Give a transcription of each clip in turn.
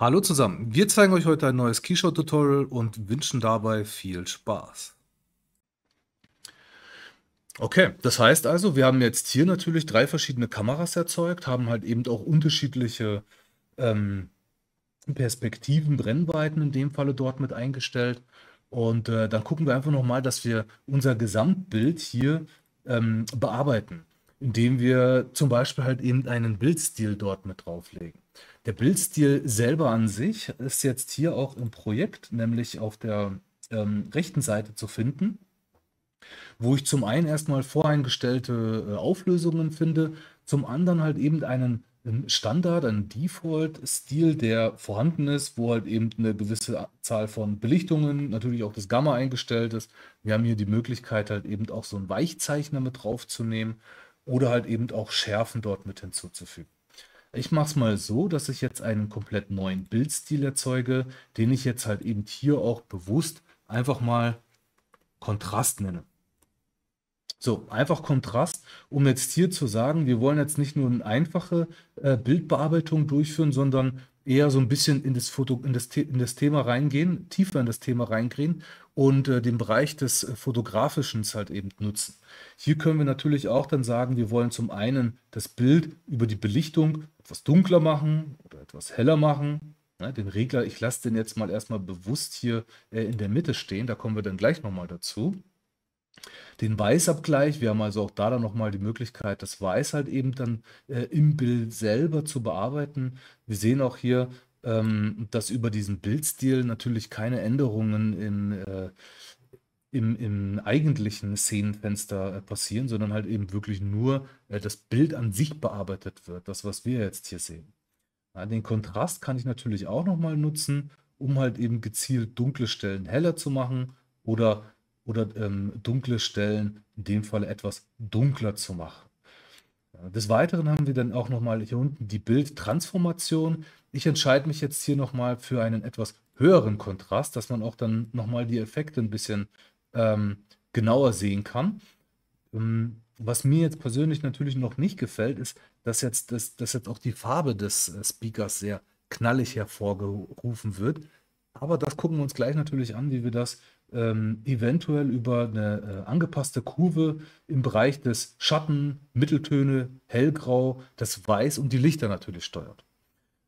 Hallo zusammen, wir zeigen euch heute ein neues Keyshot-Tutorial und wünschen dabei viel Spaß. Okay, das heißt also, wir haben jetzt hier natürlich drei verschiedene Kameras erzeugt, haben halt eben auch unterschiedliche ähm, Perspektiven, Brennweiten in dem Falle dort mit eingestellt. Und äh, dann gucken wir einfach nochmal, dass wir unser Gesamtbild hier ähm, bearbeiten indem wir zum Beispiel halt eben einen Bildstil dort mit drauflegen. Der Bildstil selber an sich ist jetzt hier auch im Projekt, nämlich auf der ähm, rechten Seite zu finden, wo ich zum einen erstmal voreingestellte äh, Auflösungen finde, zum anderen halt eben einen Standard, einen Default-Stil, der vorhanden ist, wo halt eben eine gewisse Zahl von Belichtungen, natürlich auch das Gamma eingestellt ist. Wir haben hier die Möglichkeit halt eben auch so einen Weichzeichner mit draufzunehmen oder halt eben auch Schärfen dort mit hinzuzufügen. Ich mache es mal so, dass ich jetzt einen komplett neuen Bildstil erzeuge, den ich jetzt halt eben hier auch bewusst einfach mal Kontrast nenne. So, einfach Kontrast, um jetzt hier zu sagen, wir wollen jetzt nicht nur eine einfache äh, Bildbearbeitung durchführen, sondern eher so ein bisschen in das, Foto, in das, in das Thema reingehen, tiefer in das Thema reingehen und äh, den Bereich des äh, Fotografischen halt eben nutzen. Hier können wir natürlich auch dann sagen, wir wollen zum einen das Bild über die Belichtung etwas dunkler machen oder etwas heller machen. Ja, den Regler, ich lasse den jetzt mal erstmal bewusst hier äh, in der Mitte stehen, da kommen wir dann gleich nochmal dazu den Weißabgleich. Wir haben also auch da dann nochmal die Möglichkeit, das Weiß halt eben dann äh, im Bild selber zu bearbeiten. Wir sehen auch hier, ähm, dass über diesen Bildstil natürlich keine Änderungen in, äh, im, im, eigentlichen Szenenfenster äh, passieren, sondern halt eben wirklich nur äh, das Bild an sich bearbeitet wird, das, was wir jetzt hier sehen. Ja, den Kontrast kann ich natürlich auch nochmal nutzen, um halt eben gezielt dunkle Stellen heller zu machen oder oder ähm, dunkle Stellen in dem Fall etwas dunkler zu machen. Des Weiteren haben wir dann auch nochmal hier unten die Bildtransformation. Ich entscheide mich jetzt hier nochmal für einen etwas höheren Kontrast, dass man auch dann nochmal die Effekte ein bisschen ähm, genauer sehen kann. Ähm, was mir jetzt persönlich natürlich noch nicht gefällt, ist, dass jetzt, dass, dass jetzt auch die Farbe des äh, Speakers sehr knallig hervorgerufen wird. Aber das gucken wir uns gleich natürlich an, wie wir das ähm, eventuell über eine äh, angepasste Kurve im Bereich des Schatten, Mitteltöne, Hellgrau, das Weiß und die Lichter natürlich steuert.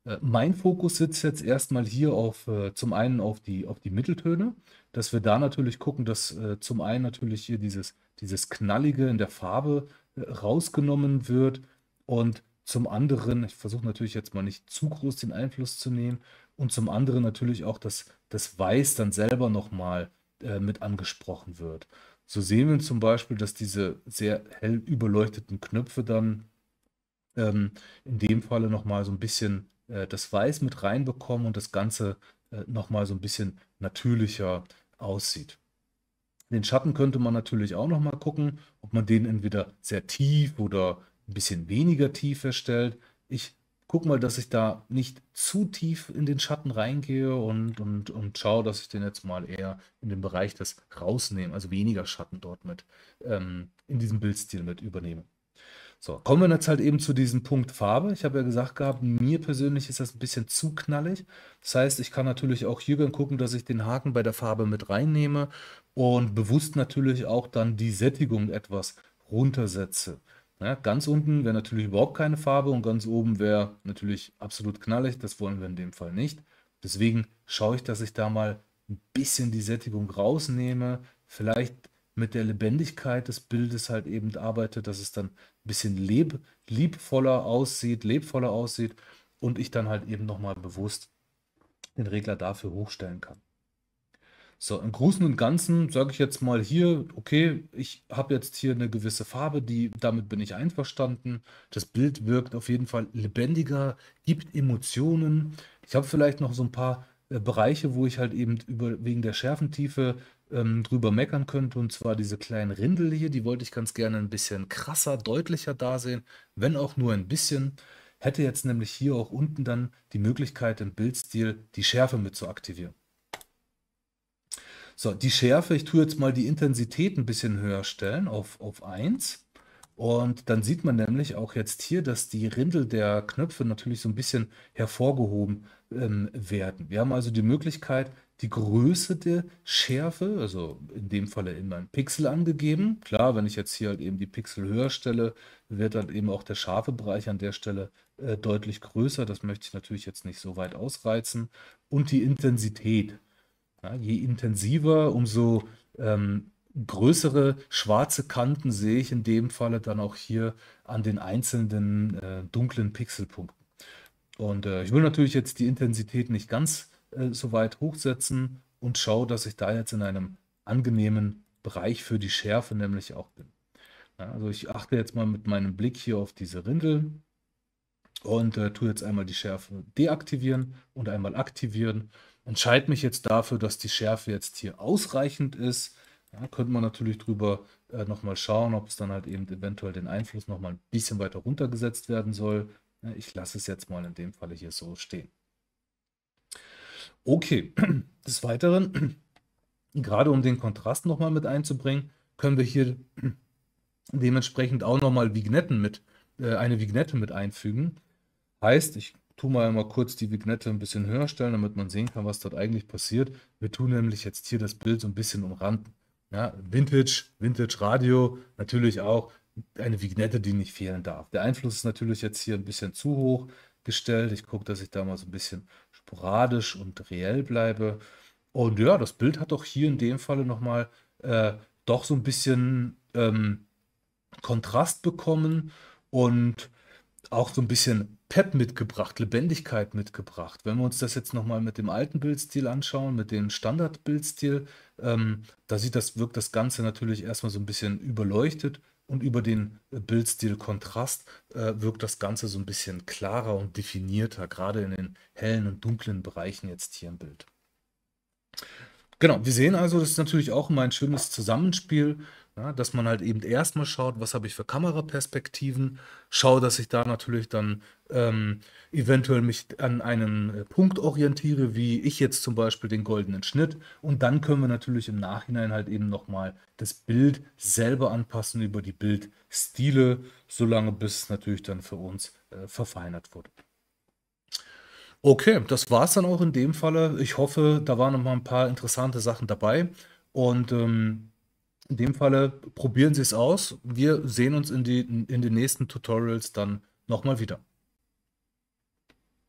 Äh, mein Fokus sitzt jetzt erstmal hier auf äh, zum einen auf die, auf die Mitteltöne, dass wir da natürlich gucken, dass äh, zum einen natürlich hier dieses, dieses Knallige in der Farbe äh, rausgenommen wird und zum anderen, ich versuche natürlich jetzt mal nicht zu groß den Einfluss zu nehmen, und zum anderen natürlich auch, dass das Weiß dann selber nochmal äh, mit angesprochen wird. So sehen wir zum Beispiel, dass diese sehr hell überleuchteten Knöpfe dann ähm, in dem Falle nochmal so ein bisschen äh, das Weiß mit reinbekommen und das Ganze äh, nochmal so ein bisschen natürlicher aussieht. Den Schatten könnte man natürlich auch nochmal gucken, ob man den entweder sehr tief oder ein bisschen weniger tief erstellt. Ich guck mal, dass ich da nicht zu tief in den Schatten reingehe und, und, und schaue, dass ich den jetzt mal eher in den Bereich des rausnehme, also weniger Schatten dort mit, ähm, in diesem Bildstil mit übernehme. So, kommen wir jetzt halt eben zu diesem Punkt Farbe. Ich habe ja gesagt gehabt, mir persönlich ist das ein bisschen zu knallig. Das heißt, ich kann natürlich auch hier gucken, dass ich den Haken bei der Farbe mit reinnehme und bewusst natürlich auch dann die Sättigung etwas runtersetze. Ja, ganz unten wäre natürlich überhaupt keine Farbe und ganz oben wäre natürlich absolut knallig. Das wollen wir in dem Fall nicht. Deswegen schaue ich, dass ich da mal ein bisschen die Sättigung rausnehme. Vielleicht mit der Lebendigkeit des Bildes halt eben arbeite, dass es dann ein bisschen leb liebvoller aussieht, lebvoller aussieht und ich dann halt eben nochmal bewusst den Regler dafür hochstellen kann. So, im Großen und Ganzen sage ich jetzt mal hier, okay, ich habe jetzt hier eine gewisse Farbe, die, damit bin ich einverstanden. Das Bild wirkt auf jeden Fall lebendiger, gibt Emotionen. Ich habe vielleicht noch so ein paar äh, Bereiche, wo ich halt eben über, wegen der Schärfentiefe ähm, drüber meckern könnte. Und zwar diese kleinen Rindel hier, die wollte ich ganz gerne ein bisschen krasser, deutlicher dasehen, wenn auch nur ein bisschen. Hätte jetzt nämlich hier auch unten dann die Möglichkeit, im Bildstil die Schärfe mit zu aktivieren. So, die Schärfe, ich tue jetzt mal die Intensität ein bisschen höher stellen auf, auf 1. Und dann sieht man nämlich auch jetzt hier, dass die Rindel der Knöpfe natürlich so ein bisschen hervorgehoben ähm, werden. Wir haben also die Möglichkeit, die Größe der Schärfe, also in dem Falle in meinem Pixel angegeben. Klar, wenn ich jetzt hier halt eben die Pixel höher stelle, wird halt eben auch der scharfe Bereich an der Stelle äh, deutlich größer. Das möchte ich natürlich jetzt nicht so weit ausreizen. Und die Intensität. Ja, je intensiver, umso ähm, größere schwarze Kanten sehe ich in dem Falle dann auch hier an den einzelnen äh, dunklen Pixelpunkten. Und äh, ich will natürlich jetzt die Intensität nicht ganz äh, so weit hochsetzen und schaue, dass ich da jetzt in einem angenehmen Bereich für die Schärfe nämlich auch bin. Ja, also ich achte jetzt mal mit meinem Blick hier auf diese Rindel und äh, tue jetzt einmal die Schärfe deaktivieren und einmal aktivieren entscheide mich jetzt dafür, dass die Schärfe jetzt hier ausreichend ist. Ja, könnte man natürlich drüber äh, nochmal schauen, ob es dann halt eben eventuell den Einfluss nochmal ein bisschen weiter runtergesetzt werden soll. Ja, ich lasse es jetzt mal in dem Falle hier so stehen. Okay, des Weiteren, gerade um den Kontrast nochmal mit einzubringen, können wir hier dementsprechend auch nochmal Vignetten mit, äh, eine Vignette mit einfügen. Heißt, ich tun wir einmal kurz die Vignette ein bisschen höher stellen, damit man sehen kann, was dort eigentlich passiert. Wir tun nämlich jetzt hier das Bild so ein bisschen umranden. Ja, Vintage, Vintage Radio, natürlich auch eine Vignette, die nicht fehlen darf. Der Einfluss ist natürlich jetzt hier ein bisschen zu hoch gestellt. Ich gucke, dass ich da mal so ein bisschen sporadisch und reell bleibe. Und ja, das Bild hat doch hier in dem Falle nochmal äh, doch so ein bisschen ähm, Kontrast bekommen und auch so ein bisschen Pep mitgebracht, Lebendigkeit mitgebracht. Wenn wir uns das jetzt nochmal mit dem alten Bildstil anschauen, mit dem Standard-Bildstil, ähm, da sieht das, wirkt das Ganze natürlich erstmal so ein bisschen überleuchtet und über den äh, Bildstil Kontrast äh, wirkt das Ganze so ein bisschen klarer und definierter, gerade in den hellen und dunklen Bereichen jetzt hier im Bild. Genau, wir sehen also, das ist natürlich auch immer ein schönes Zusammenspiel ja, dass man halt eben erstmal schaut, was habe ich für Kameraperspektiven, schaue, dass ich da natürlich dann ähm, eventuell mich an einen äh, Punkt orientiere, wie ich jetzt zum Beispiel den goldenen Schnitt. Und dann können wir natürlich im Nachhinein halt eben nochmal das Bild selber anpassen über die Bildstile, solange bis es natürlich dann für uns äh, verfeinert wurde. Okay, das war es dann auch in dem Falle. Ich hoffe, da waren nochmal ein paar interessante Sachen dabei. Und ähm, in dem Falle probieren Sie es aus. Wir sehen uns in, die, in den nächsten Tutorials dann nochmal wieder.